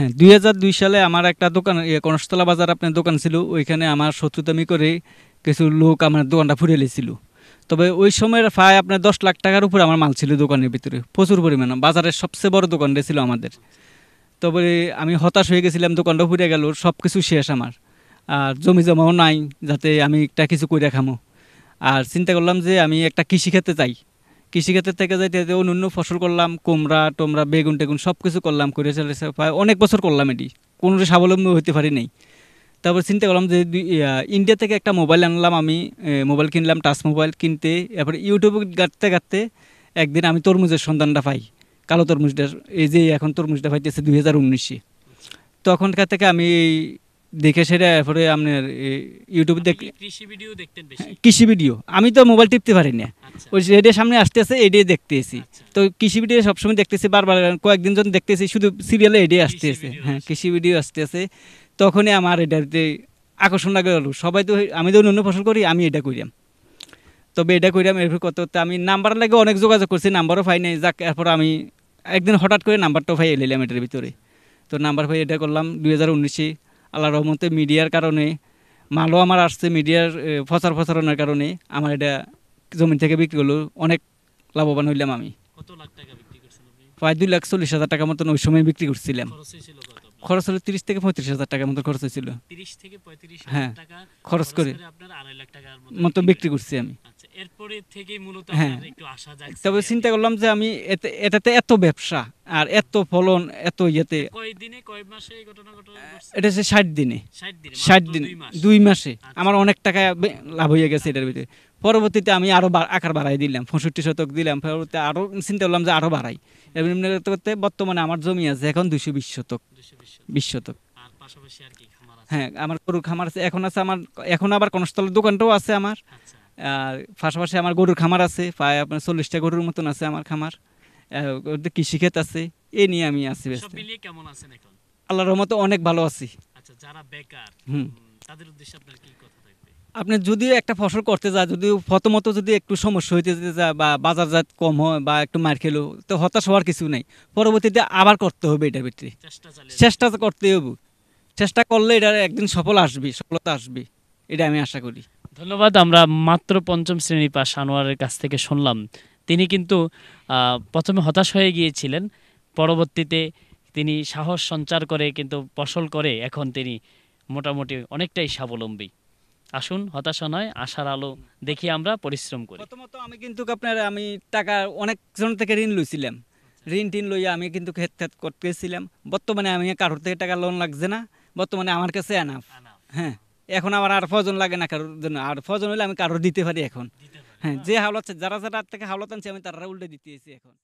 হ্যাঁ দুই সালে আমার একটা দোকান কনস্তলা বাজার আপনার দোকান ছিল ওইখানে আমার শত্রুতামি করে কিছু লোক আমার দোকানটা ফুরে লেছিল তবে ওই সময়ের প্রায় আপনার দশ লাখ টাকার উপরে আমার মাল ছিল দোকানের ভিতরে প্রচুর পরিমাণ বাজারের সবচেয়ে বড় দোকানটা ছিল আমাদের তবে আমি হতাশ হয়ে গেছিলাম দোকানটা ফুরে গেল সব কিছু শেষ আমার আর জমি জমাও নাই যাতে আমি একটা কিছু করে খামো আর চিন্তা করলাম যে আমি একটা কৃষি খেতে চাই কৃষিক্ষেত্রে থেকে যাই তাতে অন্য ফসল করলাম কোমরা টোমরা বেগুন টেগুন সব কিছু করলাম করে চলেছে প্রায় অনেক বছর করলাম এটি কোনো স্বাবলম্বী হতে পারি নাই তারপর চিন্তা করলাম যে ইন্ডিয়া থেকে একটা মোবাইল আনলাম আমি মোবাইল কিনলাম টাচ মোবাইল কিনতে এরপর ইউটিউবে গাঁটতে গাঁটতে একদিন আমি তরমুজের সন্ধানটা পাই কালো তরমুজটা এই যে এখন তরমুজটা পাইতেছে দুই হাজার উনিশে তখনকার থেকে আমি এই দেখে সেটা এরপরে আপনার ইউটিউবে দেখতে কৃষি ভিডিও দেখতেন হ্যাঁ, কৃষি ভিডিও আমি তো মোবাইল টিপতে পারি না আচ্ছা। ওই রেডিয়ার সামনে আসতেছে এডিয়ে দেখতেছি আচ্ছা। তো কৃষি ভিডিও সবসময় দেখতেছি বারবার কয়েকদিন যখন দেখতেছি শুধু সিরিয়ালে এডিয়ে আসতেছে হ্যাঁ কৃষি ভিডিও আসতেছে তখনই আমার এটাতে আকর্ষণ লাগে সবাই তো আমি তো অন্য ফসল করি আমি এটা করিলাম তবে এটা করিলাম এরপর কত আমি নাম্বার লাগে অনেক যোগাযোগ করছি নাম্বারও পাই নাই যাক এরপর আমি একদিন হঠাৎ করে নাম্বারটাও পাই এলাম এটার ভিতরে তো নাম্বার পাই এটা করলাম দুই হাজার উনিশে আল্লাহ রহমতে মিডিয়ার কারণে মালও আমার আসছে মিডিয়ার প্রচার প্রচারণের কারণে আমার এটা জমি থেকে বিক্রি করলো অনেক লাভবান হইলাম আমি প্রায় দুই লাখ চল্লিশ হাজার টাকা মতন ওই সময় বিক্রি করছিলাম খরচ হলো তিরিশ থেকে পঁয়ত্রিশ হাজার টাকার মতো খরচ হয়েছিল হ্যাঁ খরচ করে মতো বিক্রি করছি আমি আচ্ছা, হ্যাঁ। তবে চিন্তা করলাম যে আমি এটাতে এত ব্যবসা আর এত ফলন এত ইয়েতে এটা হচ্ছে ষাট দিনে ষাট দিনে দুই মাসে আচ্ছা। আমার অনেক টাকা লাভ হয়ে গেছে এটার ভিতরে পরবর্তীতে আমি আরও আকার বাড়াই দিলাম পঁয়ষট্টি শতক দিলাম পরবর্তীতে আরও চিন্তা করলাম যে আরও বাড়াই এমনি করতে করতে বর্তমানে আমার জমি আছে এখন দুইশো বিশ শতক বিশ শতক হ্যাঁ আমার গরুর খামার আছে এখন আছে আমার এখন আবার কনস্টলের দোকানটাও আছে আমার আচ্ছা। আর পাশাপাশি আমার গরুর খামার আছে প্রায় আপনার চল্লিশটা গরুর মতন আছে আমার খামার কৃষিক্ষেত আছে এ নিয়ে আমি আছি ব্যস্ত কেমন আছেন এখন আল্লাহর রহমতে অনেক ভালো আছি আচ্ছা যারা বেকার হুম তাদের উদ্দেশ্যে আপনার কি কথা আপনি যদি একটা ফসল করতে যায় যদি প্রথমত যদি একটু সমস্যা হইতে যেতে যায় বা বাজারজাত কম হয় বা একটু মার খেলো তো হতাশ হওয়ার কিছু নাই পরবর্তীতে আবার করতে হবে এটা ভিত্তি চেষ্টা করতে হব চেষ্টা করলে এটা একদিন সফল আসবে সফলতা আসবে এটা আমি আশা করি ধন্যবাদ আমরা মাত্র পঞ্চম শ্রেণী পাশ আনোয়ারের কাছ থেকে শুনলাম তিনি কিন্তু প্রথমে হতাশ হয়ে গিয়েছিলেন পরবর্তীতে তিনি সাহস সঞ্চার করে কিন্তু ফসল করে এখন তিনি মোটামুটি অনেকটাই স্বাবলম্বী আসুন হতাশা নয় আশার আলো দেখি আমরা পরিশ্রম করি প্রথমত আমি কিন্তু আপনার আমি টাকা অনেকজন থেকে ঋণ লইছিলাম ঋণ টিন লইয়া আমি কিন্তু খেত খেত করতেছিলাম বর্তমানে আমি কারোর থেকে টাকা লোন লাগছে না বর্তমানে আমার কাছে আনা হ্যাঁ এখন আমার আর ফজন লাগে না কারোর জন্য আর ফজন হলে আমি কারোর দিতে পারি এখন হ্যাঁ যে হাওলাচ্ছে যারা যারা থেকে হাওলাত আনছে আমি তারা উল্টে দিতেছি এখন